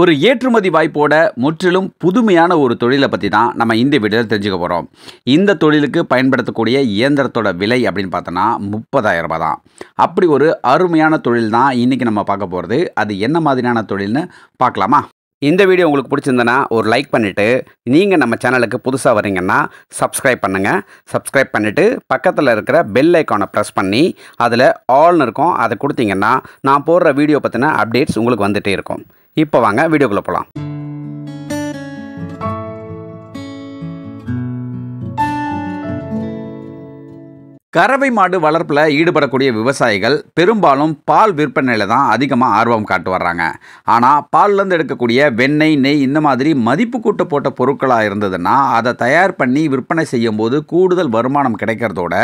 ஒரு ஏற்றுமதி வாய்ப்போட முற்றிலும் புதுமையான ஒரு தொழிலை பற்றி தான் நம்ம இந்த வீடியோவில் தெரிஞ்சுக்க போகிறோம் இந்த தொழிலுக்கு பயன்படுத்தக்கூடிய இயந்திரத்தோட விலை அப்படின்னு பார்த்தோன்னா முப்பதாயிரம் ரூபாய் தான் அப்படி ஒரு அருமையான தொழில் தான் இன்றைக்கி நம்ம பார்க்க போகிறது அது என்ன மாதிரியான தொழில்னு பார்க்கலாமா இந்த வீடியோ உங்களுக்கு பிடிச்சிருந்தனா ஒரு லைக் பண்ணிவிட்டு நீங்கள் நம்ம சேனலுக்கு புதுசாக வரீங்கன்னா சப்ஸ்கிரைப் பண்ணுங்கள் சப்ஸ்கிரைப் பண்ணிவிட்டு பக்கத்தில் இருக்கிற பெல் ஐக்கானை ப்ரெஸ் பண்ணி அதில் ஆல்னு இருக்கும் அதை கொடுத்தீங்கன்னா நான் போடுற வீடியோ பற்றின அப்டேட்ஸ் உங்களுக்கு வந்துகிட்டே இருக்கும் இப்போ வாங்க வீடியோக்குள்ளே போகலாம் கறவை மாடு வளர்ப்பில் ஈடுபடக்கூடிய விவசாயிகள் பெரும்பாலும் பால் விற்பனையில் தான் அதிகமாக ஆர்வம் காட்டு வர்றாங்க ஆனால் பால்லேருந்து எடுக்கக்கூடிய வெண்ணெய் நெய் இந்த மாதிரி மதிப்பு கூட்டு போட்ட பொருட்களாக இருந்ததுன்னா அதை தயார் பண்ணி விற்பனை செய்யும்போது கூடுதல் வருமானம் கிடைக்கிறதோட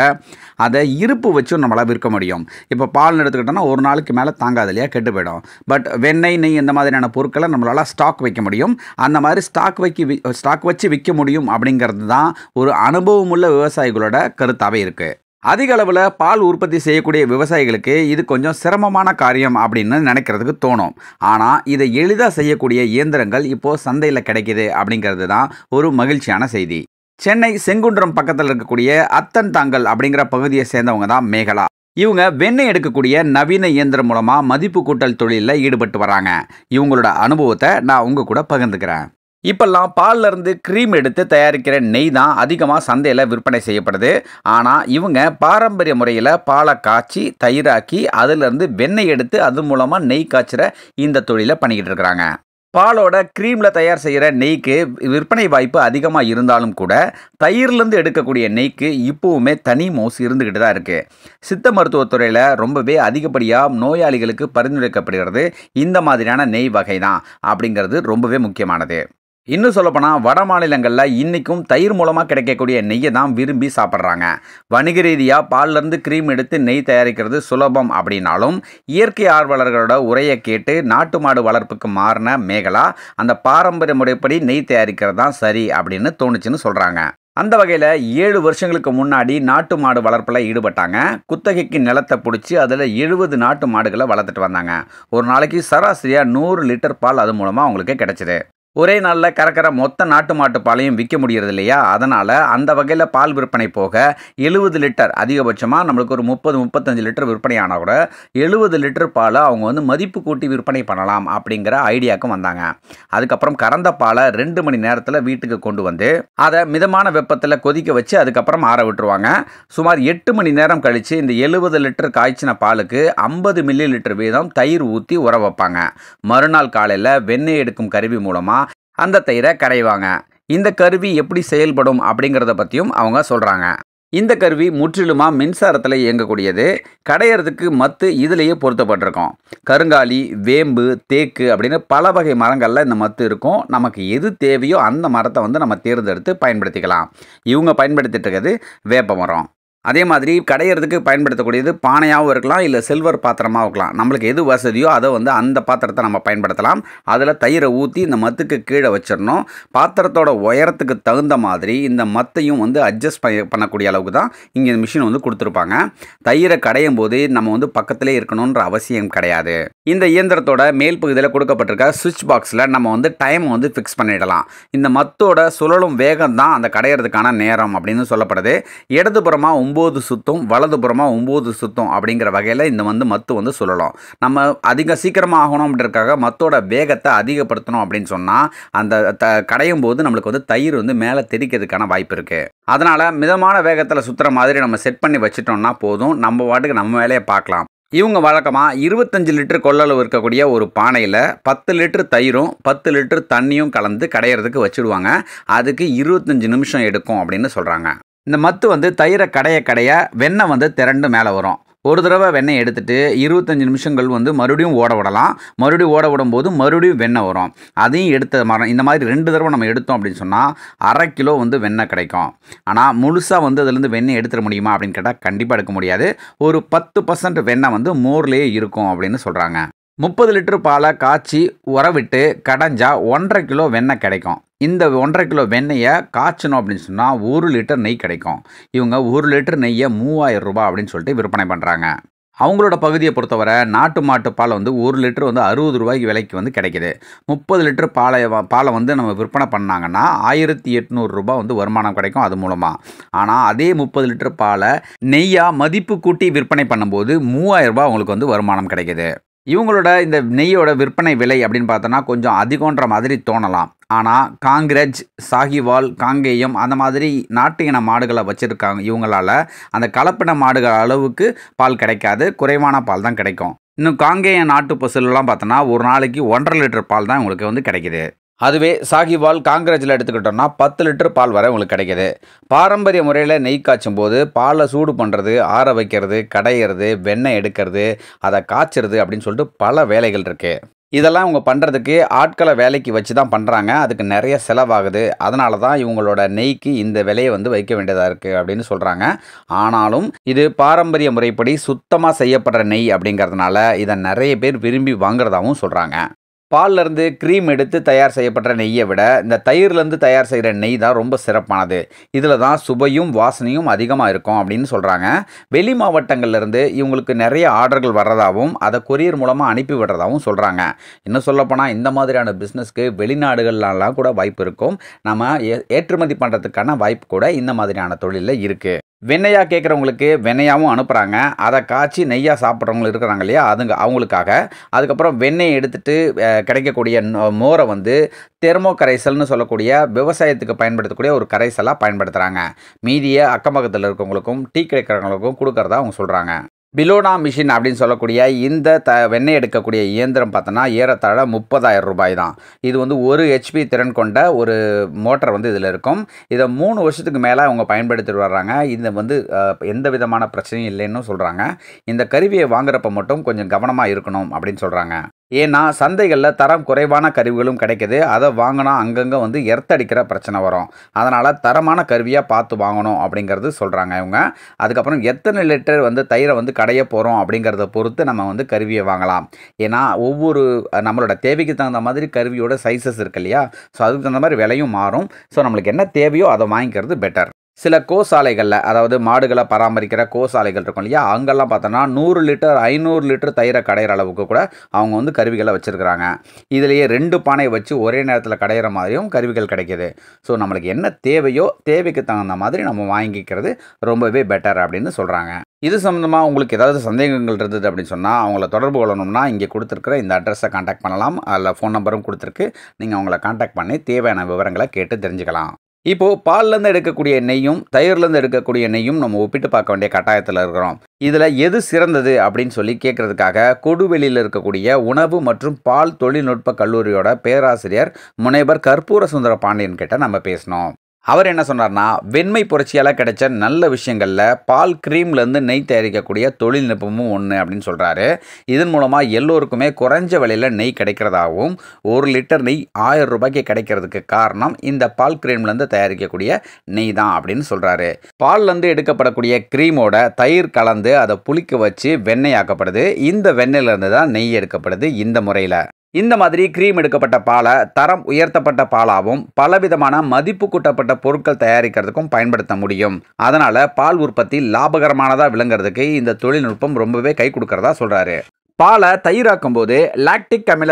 அதை இருப்பு வச்சும் நம்மளால் விற்க முடியும் இப்போ பால் எடுத்துக்கிட்டோம்னா ஒரு நாளைக்கு மேலே தாங்காது இல்லையா கெட்டு போயிடும் பட் வெண்ணெய் நெய் இந்த மாதிரியான பொருட்களை நம்மளால் ஸ்டாக் வைக்க முடியும் அந்த மாதிரி ஸ்டாக் வைக்க ஸ்டாக் வச்சு விற்க முடியும் அப்படிங்கிறது தான் ஒரு அனுபவமுள்ள விவசாயிகளோட கருத்தாகவே இருக்குது அதிக அளவில் பால் உற்பத்தி செய்யக்கூடிய விவசாயிகளுக்கு இது கொஞ்சம் சிரமமான காரியம் அப்படின்னு நினைக்கிறதுக்கு தோணும் ஆனால் இதை எளிதாக செய்யக்கூடிய இயந்திரங்கள் இப்போது சந்தையில் கிடைக்கிது அப்படிங்கிறது தான் ஒரு மகிழ்ச்சியான செய்தி சென்னை செங்குன்றம் பக்கத்தில் இருக்கக்கூடிய அத்தன் தாங்கல் அப்படிங்கிற பகுதியை சேர்ந்தவங்க தான் மேகலா இவங்க வெண்ணெய் எடுக்கக்கூடிய நவீன இயந்திரம் மூலமாக மதிப்பு கூட்டல் தொழிலில் ஈடுபட்டு வராங்க இவங்களோட அனுபவத்தை நான் உங்கள் கூட பகிர்ந்துக்கிறேன் இப்பெல்லாம் பாலில் இருந்து க்ரீம் எடுத்து தயாரிக்கிற நெய் தான் அதிகமாக சந்தையில் விற்பனை செய்யப்படுது ஆனால் இவங்க பாரம்பரிய முறையில் பாலை காய்ச்சி தயிராக்கி அதிலிருந்து வெண்ணெய் எடுத்து அது மூலமாக நெய் காய்ச்சிற இந்த தொழிலை பண்ணிக்கிட்டு இருக்கிறாங்க பாலோட க்ரீமில் தயார் செய்கிற நெய்க்கு விற்பனை வாய்ப்பு அதிகமாக இருந்தாலும் கூட தயிர்லேருந்து எடுக்கக்கூடிய நெய்க்கு இப்போவுமே தனி மோசு இருந்துக்கிட்டு தான் இருக்குது சித்த மருத்துவத்துறையில் ரொம்பவே அதிகப்படியாக நோயாளிகளுக்கு பரிந்துரைக்கப்படுகிறது இந்த மாதிரியான நெய் வகை தான் அப்படிங்கிறது ரொம்பவே முக்கியமானது இன்னும் சொல்லப்போனால் வட மாநிலங்களில் இன்றைக்கும் தயிர் மூலமாக கிடைக்கக்கூடிய நெய்யை தான் விரும்பி சாப்பிட்றாங்க வணிக ரீதியாக பால்லேருந்து க்ரீம் எடுத்து நெய் தயாரிக்கிறது சுலபம் அப்படின்னாலும் இயற்கை ஆர்வலர்களோட உரையை கேட்டு நாட்டு மாடு வளர்ப்புக்கு மாறின மேகலா அந்த பாரம்பரிய முறைப்படி நெய் தயாரிக்கிறது தான் சரி அப்படின்னு தோணுச்சுன்னு சொல்கிறாங்க அந்த வகையில் ஏழு வருஷங்களுக்கு முன்னாடி நாட்டு மாடு வளர்ப்பில் ஈடுபட்டாங்க குத்தகைக்கு நிலத்தை பிடிச்சி அதில் எழுபது நாட்டு மாடுகளை வளர்த்துட்டு வந்தாங்க ஒரு நாளைக்கு சராசரியாக நூறு லிட்டர் பால் அது மூலமாக அவங்களுக்கு கிடச்சிது ஒரே நாளில் கறக்கிற மொத்த நாட்டு மாட்டு பாலையும் விற்க முடியறது இல்லையா அதனால் அந்த வகையில் பால் விற்பனை போக எழுபது லிட்டர் அதிகபட்சமாக நம்மளுக்கு ஒரு முப்பது முப்பத்தஞ்சு லிட்டர் விற்பனை ஆனால் கூட எழுபது லிட்டர் பால் அவங்க வந்து மதிப்பு கூட்டி விற்பனை பண்ணலாம் அப்படிங்கிற ஐடியாவுக்கும் வந்தாங்க அதுக்கப்புறம் கறந்த பாலை ரெண்டு மணி நேரத்தில் வீட்டுக்கு கொண்டு வந்து அதை மிதமான வெப்பத்தில் கொதிக்க வச்சு அதுக்கப்புறம் ஆற விட்டுருவாங்க சுமார் எட்டு மணி நேரம் கழித்து இந்த எழுபது லிட்டர் காய்ச்சின பாலுக்கு ஐம்பது மில்லி லிட்டர் வீதம் தயிர் ஊற்றி உற வைப்பாங்க மறுநாள் காலையில் வெண்ணெய் எடுக்கும் கருவி மூலமாக அந்த தயிரை கரைவாங்க இந்த கருவி எப்படி செயல்படும் அப்படிங்கிறத பற்றியும் அவங்க சொல்கிறாங்க இந்த கருவி முற்றிலுமாக மின்சாரத்தில் இயங்கக்கூடியது கடையிறதுக்கு மத்து இதிலேயே பொருத்தப்பட்டிருக்கும் கருங்காலி வேம்பு தேக்கு அப்படின்னு பல வகை மரங்களில் இந்த மத்து இருக்கும் நமக்கு எது தேவையோ அந்த மரத்தை வந்து நம்ம தேர்ந்தெடுத்து பயன்படுத்திக்கலாம் இவங்க பயன்படுத்திட்டு இருக்கிறது வேப்ப மரம் அதே மாதிரி கடையிறதுக்கு பயன்படுத்தக்கூடியது பானையாகவும் இருக்கலாம் இல்லை சில்வர் பாத்திரமாகவும் இருக்கலாம் நம்மளுக்கு எது வசதியோ அதை வந்து அந்த பாத்திரத்தை நம்ம பயன்படுத்தலாம் அதில் தயிரை ஊற்றி இந்த மத்துக்கு கீழே வச்சிடணும் பாத்திரத்தோட உயரத்துக்கு தகுந்த மாதிரி இந்த மத்தையும் வந்து அட்ஜஸ்ட் பண்ணக்கூடிய அளவுக்கு தான் இங்கே இந்த மிஷின் வந்து கொடுத்துருப்பாங்க தயிரை கடையும் போது நம்ம வந்து பக்கத்திலே இருக்கணுன்ற அவசியம் கிடையாது இந்த இயந்திரத்தோட மேல் பகுதியில் கொடுக்கப்பட்டிருக்க சுவிட்ச் பாக்ஸில் நம்ம வந்து டைம் வந்து ஃபிக்ஸ் பண்ணிடலாம் இந்த மத்தோட சுழலும் வேகம் தான் அந்த கடையிறதுக்கான நேரம் அப்படின்னு சொல்லப்படுது இடதுபுறமாக ஒம்பது சுத்தம் வலதுபுறமாக ஒம்பது சுத்தம் அப்படிங்கிற வகையில் இந்த வந்து மத்து வந்து சொல்லலாம் நம்ம அதிக சீக்கிரமாக ஆகணும் அப்படின்றக்காக மத்தோட வேகத்தை அதிகப்படுத்தணும் அப்படின்னு சொன்னால் அந்த த கடையும் போது நம்மளுக்கு வந்து தயிர் வந்து மேலே தெரிக்கிறதுக்கான வாய்ப்பு இருக்குது அதனால் மிதமான வேகத்தில் சுற்றுற மாதிரி நம்ம செட் பண்ணி வச்சுட்டோம்னா போதும் நம்ம வாட்டுக்கு நம்ம வேலையை பார்க்கலாம் இவங்க வழக்கமாக இருபத்தஞ்சு லிட்டர் கொள்ளளவு இருக்கக்கூடிய ஒரு பானையில் பத்து லிட்டர் தயிரும் பத்து லிட்டர் தண்ணியும் கலந்து கடையிறதுக்கு வச்சுடுவாங்க அதுக்கு இருபத்தஞ்சு நிமிஷம் எடுக்கும் அப்படின்னு சொல்கிறாங்க இந்த மத்து வந்து தயிரை கடைய கடைய வெண்ணெய் வந்து திரண்டு மேலே வரும் ஒரு தடவை வெண்ணெய் எடுத்துட்டு இருபத்தஞ்சி நிமிஷங்கள் வந்து மறுபடியும் ஓட விடலாம் மறுபடியும் ஓட விடும்போது மறுபடியும் வெண்ணெய் வரும் அதையும் எடுத்த மரம் இந்த மாதிரி ரெண்டு தடவை நம்ம எடுத்தோம் அப்படின்னு சொன்னால் அரை கிலோ வந்து வெண்ணெய் கிடைக்கும் ஆனால் முழுசாக வந்து அதுலேருந்து வெண்ணெய் எடுத்துட முடியுமா அப்படின்னு கேட்டால் கண்டிப்பாக எடுக்க முடியாது ஒரு பத்து பர்சன்ட் வெண்ணெய் வந்து மோர்லேயே இருக்கும் அப்படின்னு சொல்கிறாங்க முப்பது லிட்டரு பாலை காய்ச்சி உறவிட்டு கடைஞ்சா ஒன்றரை கிலோ வெண்ணெய் கிடைக்கும் இந்த ஒன்றரை கிலோ வெண்ணெயை காய்ச்சணும் அப்படின்னு சொன்னால் ஒரு லிட்டர் நெய் கிடைக்கும் இவங்க ஒரு லிட்டர் நெய்யை மூவாயிரம் ரூபாய் அப்படின்னு சொல்லிட்டு விற்பனை பண்ணுறாங்க அவங்களோட பகுதியை பொறுத்தவரை நாட்டு மாட்டு பாலை வந்து ஒரு லிட்டர் வந்து அறுபது ரூபாய்க்கு விலைக்கு வந்து கிடைக்கிது முப்பது லிட்டர் பாலை பாலை வந்து நம்ம விற்பனை பண்ணாங்கன்னா ஆயிரத்தி எட்நூறுரூபா வந்து வருமானம் கிடைக்கும் அது மூலமாக ஆனால் அதே முப்பது லிட்டர் பாலை நெய்யாக மதிப்பு கூட்டி விற்பனை பண்ணும்போது மூவாயிரம் ரூபாய் அவங்களுக்கு வந்து வருமானம் கிடைக்கிது இவங்களோட இந்த நெய்யோட விற்பனை விலை அப்படின்னு பார்த்தோன்னா கொஞ்சம் அதிகன்ற மாதிரி தோணலாம் ஆனால் காங்கிரஜ் சாகிவால் காங்கேயம் அந்த மாதிரி நாட்டு இன மாடுகளை வச்சுருக்காங்க இவங்களால் அந்த கலப்பின மாடுகள் அளவுக்கு பால் கிடைக்காது குறைவான பால் தான் கிடைக்கும் இன்னும் காங்கேயம் நாட்டு பசுலெலாம் பார்த்தோன்னா ஒரு நாளைக்கு ஒன்றரை லிட்டர் பால் தான் உங்களுக்கு வந்து கிடைக்கிது அதுவே சாகிவால் காங்கிரஸில் எடுத்துக்கிட்டோம்னா பத்து லிட்டர் பால் வரை உங்களுக்கு கிடைக்கிது பாரம்பரிய முறையில் நெய் காய்ச்சும் போது பாலை சூடு பண்ணுறது ஆற வைக்கிறது கடையிறது வெண்ணெய் எடுக்கிறது அதை காய்ச்சிறது அப்படின்னு சொல்லிட்டு பல வேலைகள் இருக்குது இதெல்லாம் இவங்க பண்ணுறதுக்கு ஆட்களை வேலைக்கு வச்சு தான் பண்ணுறாங்க அதுக்கு நிறைய செலவாகுது அதனால தான் இவங்களோட நெய்க்கு இந்த விலையை வந்து வைக்க வேண்டியதாக இருக்குது அப்படின்னு சொல்கிறாங்க ஆனாலும் இது பாரம்பரிய முறைப்படி சுத்தமாக செய்யப்படுற நெய் அப்படிங்கிறதுனால இதை நிறைய பேர் விரும்பி வாங்குறதாகவும் சொல்கிறாங்க பால்லேருந்து க்ரீம் எடுத்து தயார் செய்யப்பட்ட நெய்யை விட இந்த தயிர்லேருந்து தயார் செய்கிற நெய் தான் ரொம்ப சிறப்பானது இதில் தான் சுவையும் வாசனையும் அதிகமாக இருக்கும் அப்படின்னு சொல்கிறாங்க வெளி மாவட்டங்கள்லேருந்து இவங்களுக்கு நிறைய ஆர்டர்கள் வர்றதாகவும் அதை கொரியர் மூலமாக அனுப்பி விடுறதாகவும் சொல்கிறாங்க இன்னும் சொல்லப்போனால் இந்த மாதிரியான பிஸ்னஸ்க்கு வெளிநாடுகள்லாம் கூட வாய்ப்பு இருக்கும் நம்ம ஏற்றுமதி பண்ணுறதுக்கான வாய்ப்பு கூட இந்த மாதிரியான தொழிலில் இருக்குது வெண்ணையாக கேட்குறவங்களுக்கு வெண்ணையாகவும் அனுப்புகிறாங்க அதை காய்ச்சி நெய்யாக சாப்பிட்றவங்களும் இருக்கிறாங்க இல்லையா அதுங்க அவங்களுக்காக அதுக்கப்புறம் வெண்ணெய் எடுத்துகிட்டு கிடைக்கக்கூடிய மோரை வந்து தெர்மோ கரைசல்னு சொல்லக்கூடிய விவசாயத்துக்கு பயன்படுத்தக்கூடிய ஒரு கரைசலாக பயன்படுத்துகிறாங்க மீதியை அக்கம் பக்கத்தில் இருக்கவங்களுக்கும் டீ கிடைக்கிறவங்களுக்கும் கொடுக்குறதா அவங்க சொல்கிறாங்க பிலோனா மிஷின் அப்படின்னு சொல்லக்கூடிய இந்த த வெண்ணெய் எடுக்கக்கூடிய இயந்திரம் பார்த்தோன்னா ஏறத்தாழ முப்பதாயிரம் ரூபாய் தான் இது வந்து ஒரு ஹெச்பி திறன் கொண்ட ஒரு மோட்டர் வந்து இதில் இருக்கும் இதை மூணு வருஷத்துக்கு மேலே அவங்க பயன்படுத்திட்டு வர்றாங்க இந்த வந்து எந்த விதமான பிரச்சனையும் இல்லைன்னு சொல்கிறாங்க இந்த கருவியை வாங்குறப்ப மட்டும் கொஞ்சம் கவனமாக இருக்கணும் அப்படின்னு சொல்கிறாங்க ஏன்னா சந்தைகளில் தரம் குறைவான கருவிகளும் கிடைக்கிது அதை வாங்கினா அங்கங்கே வந்து எர்த்தடிக்கிற பிரச்சனை வரும் அதனால் தரமான கருவியாக பார்த்து வாங்கணும் அப்படிங்கிறது சொல்கிறாங்க இவங்க அதுக்கப்புறம் எத்தனை லிட்டர் வந்து தயிரை வந்து கடைய போகிறோம் அப்படிங்கிறத பொறுத்து நம்ம வந்து கருவியை வாங்கலாம் ஏன்னா ஒவ்வொரு நம்மளோட தேவைக்கு தகுந்த மாதிரி கருவியோட சைஸஸ் இருக்கு இல்லையா ஸோ அதுக்கு தகுந்த மாதிரி விலையும் மாறும் ஸோ நம்மளுக்கு என்ன தேவையோ அதை வாங்கிக்கிறது பெட்டர் சில கோசாலைகளில் அதாவது மாடுகளை பராமரிக்கிற கோசாலைகள் இருக்கும் இல்லையா அங்கெல்லாம் பார்த்தோன்னா நூறு லிட்டர் ஐநூறு லிட்டர் தயிரை கடையிற அளவுக்கு கூட அவங்க வந்து கருவிகளை வச்சுருக்குறாங்க இதிலேயே ரெண்டு பானை வச்சு ஒரே நேரத்தில் கடையிற மாதிரியும் கருவிகள் கிடைக்கிது ஸோ நம்மளுக்கு என்ன தேவையோ தேவைக்கு தகுந்த மாதிரி நம்ம வாங்கிக்கிறது ரொம்பவே பெட்டர் அப்படின்னு சொல்கிறாங்க இது சம்மந்தமாக உங்களுக்கு ஏதாவது சந்தேகங்கள் இருந்தது அப்படின்னு சொன்னால் அவங்கள தொடர்பு கொள்ளணும்னா இங்கே கொடுத்துருக்குற இந்த அட்ரஸை காண்டாக்ட் பண்ணலாம் அதில் ஃபோன் நம்பரும் கொடுத்துருக்கு நீங்கள் அவங்கள காண்டாக்ட் பண்ணி தேவையான விவரங்களை கேட்டு தெரிஞ்சுக்கலாம் இப்போது பால்லேருந்து எடுக்கக்கூடிய நெய்யும் தயிர்லேருந்து எடுக்கக்கூடிய நெய்யும் நம்ம ஒப்பிட்டு பார்க்க வேண்டிய கட்டாயத்தில் இருக்கிறோம் இதில் எது சிறந்தது அப்படின்னு சொல்லி கேட்குறதுக்காக கொடுவெளியில் இருக்கக்கூடிய உணவு மற்றும் பால் தொழில்நுட்ப கல்லூரியோட பேராசிரியர் முனைவர் கற்பூர சுந்தர பாண்டியன் கிட்ட நம்ம பேசினோம் அவர் என்ன சொன்னார்னா வெண்மை புரட்சியால் கிடைச்ச நல்ல விஷயங்களில் பால் க்ரீம்லேருந்து நெய் தயாரிக்கக்கூடிய தொழில்நுட்பமும் ஒன்று அப்படின்னு சொல்கிறாரு இதன் மூலமாக எல்லோருக்குமே குறைஞ்ச விலையில் நெய் கிடைக்கிறதாகவும் ஒரு லிட்டர் நெய் ஆயிரம் ரூபாய்க்கு கிடைக்கிறதுக்கு காரணம் இந்த பால் க்ரீம்லேருந்து தயாரிக்கக்கூடிய நெய் தான் அப்படின்னு சொல்கிறாரு பால்லேருந்து எடுக்கப்படக்கூடிய க்ரீமோட தயிர் கலந்து அதை புளிக்க வச்சு வெண்ணெய் ஆக்கப்படுது இந்த வெண்ணெயிலேருந்து தான் நெய் எடுக்கப்படுது இந்த முறையில் இந்த மாதிரி க்ரீம் எடுக்கப்பட்ட பாலை தரம் உயர்த்தப்பட்ட பாலாகவும் பலவிதமான மதிப்பு கூட்டப்பட்ட பொருட்கள் தயாரிக்கிறதுக்கும் பயன்படுத்த முடியும் அதனால் பால் உற்பத்தி லாபகரமானதாக விளங்குறதுக்கு இந்த தொழில்நுட்பம் ரொம்பவே கை கொடுக்கறதா சொல்கிறாரு பாலை தயிராக்கும் போது லாக்டிக் அமில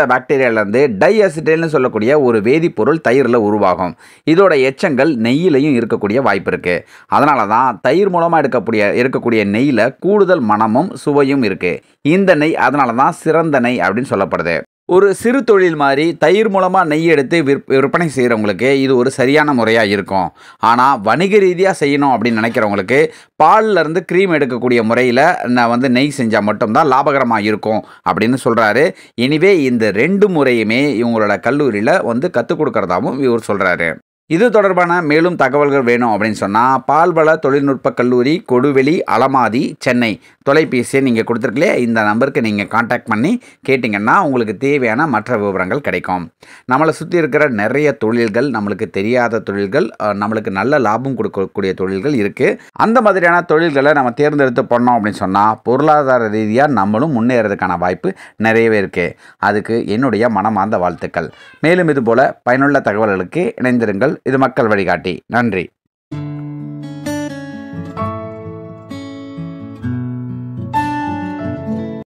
டை அசிடல்னு சொல்லக்கூடிய ஒரு வேதிப்பொருள் தயிரில் உருவாகும் இதோட எச்சங்கள் நெய்யிலையும் இருக்கக்கூடிய வாய்ப்பு இருக்குது அதனால தான் தயிர் மூலமாக எடுக்கக்கூடிய இருக்கக்கூடிய நெய்யில் கூடுதல் மனமும் சுவையும் இருக்குது இந்த நெய் அதனால தான் சிறந்த நெய் அப்படின்னு சொல்லப்படுது ஒரு சிறு தொழில் மாதிரி தயிர் மூலமாக நெய் எடுத்து விற் விற்பனை செய்கிறவங்களுக்கு இது ஒரு சரியான முறையாக இருக்கும் ஆனால் வணிக ரீதியாக செய்யணும் அப்படின்னு நினைக்கிறவங்களுக்கு பால்லேருந்து க்ரீம் எடுக்கக்கூடிய முறையில் நான் வந்து நெய் செஞ்சால் மட்டும்தான் லாபகரமாக இருக்கும் அப்படின்னு சொல்கிறாரு எனிவே இந்த ரெண்டு முறையுமே இவங்களோட கல்லூரியில் வந்து கற்றுக் கொடுக்குறதாகவும் இவர் சொல்கிறாரு இது தொடர்பான மேலும் தகவல்கள் வேணும் அப்படின்னு சொன்னால் பால்வள தொழில்நுட்ப கல்லூரி கொடுவெளி அலமாதி சென்னை தொலைபேசியை நீங்கள் கொடுத்துருக்கலையே இந்த நம்பருக்கு நீங்கள் காண்டாக்ட் பண்ணி கேட்டிங்கன்னா உங்களுக்கு தேவையான மற்ற விவரங்கள் கிடைக்கும் நம்மளை சுற்றி இருக்கிற நிறைய தொழில்கள் நம்மளுக்கு தெரியாத தொழில்கள் நம்மளுக்கு நல்ல லாபம் கொடுக்கக்கூடிய தொழில்கள் இருக்குது அந்த மாதிரியான தொழில்களை நம்ம தேர்ந்தெடுத்து பண்ணோம் அப்படின்னு சொன்னால் பொருளாதார ரீதியாக நம்மளும் முன்னேறதுக்கான வாய்ப்பு நிறையவே இருக்குது அதுக்கு என்னுடைய மனமார்ந்த வாழ்த்துக்கள் மேலும் இதுபோல் பயனுள்ள தகவல்களுக்கு இணைந்திருங்கள் இது மக்கள் வழிகாட்டி நன்றி